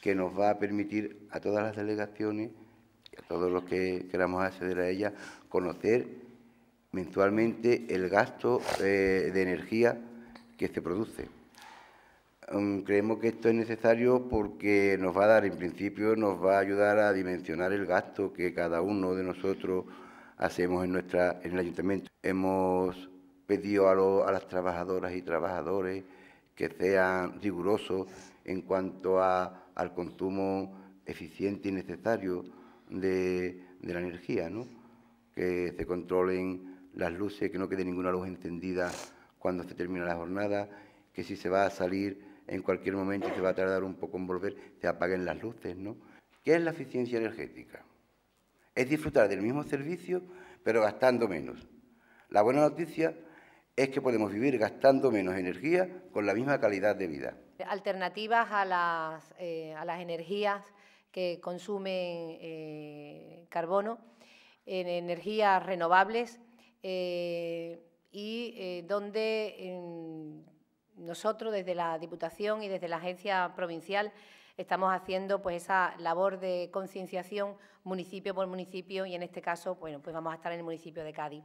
que nos va a permitir a todas las delegaciones, a todos los que queramos acceder a ella, conocer mensualmente el gasto eh, de energía que se produce. Mm, creemos que esto es necesario porque nos va a dar, en principio, nos va a ayudar a dimensionar el gasto que cada uno de nosotros hacemos en, nuestra, en el ayuntamiento. Hemos pedido a, a las trabajadoras y trabajadores que sea riguroso en cuanto al consumo eficiente y necesario de, la energía, que se controlen las luces, que no quede ninguna luz encendida cuando se termina la jornada, que si se va a salir en cualquier momento se va a tardar un poco en volver, se apaguen las luces, ¿no? ¿Qué es la eficiencia energética? Es disfrutar del mismo servicio, pero gastando menos. La buena noticia es que podemos vivir gastando menos energía con la misma calidad de vida. Alternativas a las, eh, a las energías que consumen eh, carbono, en energías renovables eh, y donde nosotros desde la Diputación y desde la Agencia Provincial estamos haciendo pues esa labor de concienciación municipio por municipio y en este caso bueno pues vamos a estar en el municipio de Cádiz.